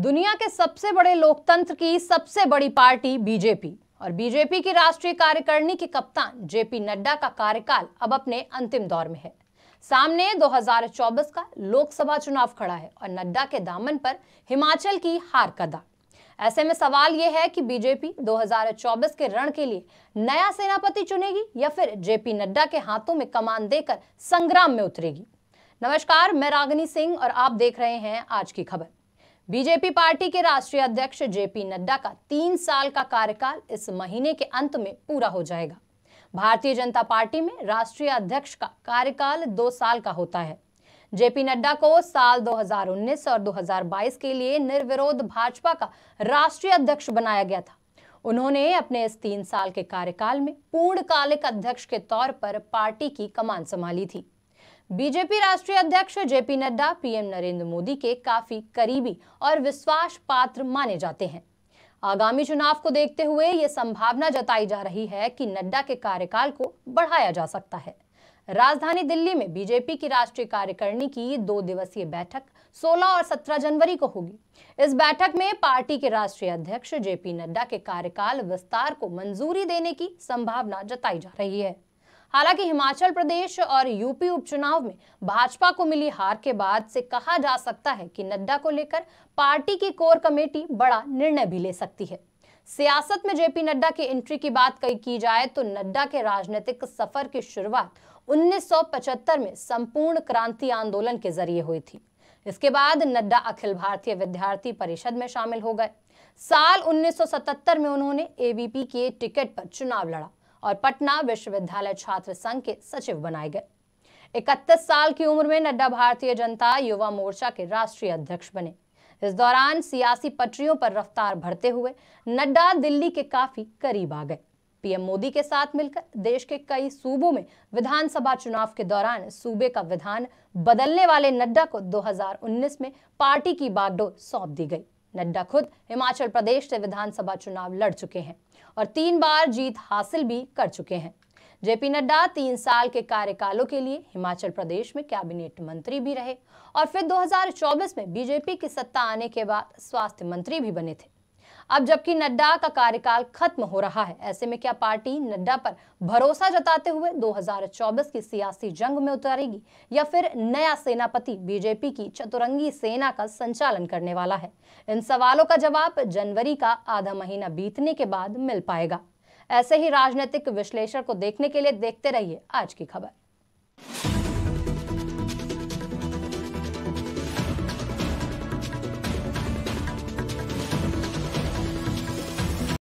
दुनिया के सबसे बड़े लोकतंत्र की सबसे बड़ी पार्टी बीजेपी और बीजेपी की राष्ट्रीय कार्यकारिणी के कप्तान जेपी नड्डा का कार्यकाल अब अपने अंतिम दौर में है सामने 2024 का लोकसभा चुनाव खड़ा है और नड्डा के दामन पर हिमाचल की हार का दाग ऐसे में सवाल यह है कि बीजेपी 2024 के रण के लिए नया सेनापति चुनेगी या फिर जेपी नड्डा के हाथों में कमान देकर संग्राम में उतरेगी नमस्कार मैं रागनी सिंह और आप देख रहे हैं आज की खबर बीजेपी पार्टी के राष्ट्रीय अध्यक्ष जेपी नड्डा का तीन साल का कार्यकाल इस महीने के अंत में पूरा हो जाएगा भारतीय जनता पार्टी में राष्ट्रीय अध्यक्ष का कार्यकाल दो साल का होता है जेपी नड्डा को साल 2019 और 2022 के लिए निर्विरोध भाजपा का राष्ट्रीय अध्यक्ष बनाया गया था उन्होंने अपने इस तीन साल के कार्यकाल में पूर्णकालिक अध्यक्ष के तौर पर पार्टी की कमान संभाली थी बीजेपी राष्ट्रीय अध्यक्ष जेपी नड्डा पीएम नरेंद्र मोदी के काफी करीबी और विश्वास पात्र माने जाते हैं आगामी चुनाव को देखते हुए ये संभावना जताई जा रही है कि नड्डा के कार्यकाल को बढ़ाया जा सकता है राजधानी दिल्ली में बीजेपी की राष्ट्रीय कार्यकारिणी की दो दिवसीय बैठक 16 और 17 जनवरी को होगी इस बैठक में पार्टी के राष्ट्रीय अध्यक्ष जेपी नड्डा के कार्यकाल विस्तार को मंजूरी देने की संभावना जताई जा रही है हालांकि हिमाचल प्रदेश और यूपी उपचुनाव में भाजपा को मिली हार के बाद से कहा जा सकता है कि नड्डा को लेकर पार्टी की कोर कमेटी बड़ा निर्णय भी ले सकती है सियासत में जेपी नड्डा की एंट्री की बात की जाए तो नड्डा के राजनीतिक सफर की शुरुआत 1975 में संपूर्ण क्रांति आंदोलन के जरिए हुई थी इसके बाद नड्डा अखिल भारतीय विद्यार्थी परिषद में शामिल हो गए साल 1977 में उन्होंने एबीपी के टिकट पर चुनाव लड़ा और पटना विश्वविद्यालय छात्र संघ के सचिव बनाए गए इकतीस साल की उम्र में नड्डा भारतीय जनता युवा मोर्चा के राष्ट्रीय अध्यक्ष बने इस दौरान सियासी पटरियों पर रफ्तार भरते हुए नड्डा दिल्ली के काफी करीब आ गए पीएम मोदी के साथ मिलकर देश के कई सूबों में विधानसभा चुनाव के दौरान सूबे का विधान बदलने वाले नड्डा को 2019 में पार्टी की बागडोर सौंप दी गई नड्डा खुद हिमाचल प्रदेश से विधानसभा चुनाव लड़ चुके हैं और तीन बार जीत हासिल भी कर चुके हैं जेपी नड्डा तीन साल के कार्यकालों के लिए हिमाचल प्रदेश में कैबिनेट मंत्री भी रहे और फिर 2024 में बीजेपी की सत्ता आने के बाद स्वास्थ्य मंत्री भी बने थे अब जबकि नड्डा का कार्यकाल खत्म हो रहा है ऐसे में क्या पार्टी नड्डा पर भरोसा जताते हुए 2024 की सियासी जंग में उतारेगी या फिर नया सेनापति बीजेपी की चतुरंगी सेना का संचालन करने वाला है इन सवालों का जवाब जनवरी का आधा महीना बीतने के बाद मिल पाएगा ऐसे ही राजनीतिक विश्लेषण को देखने के लिए देखते रहिए आज की खबर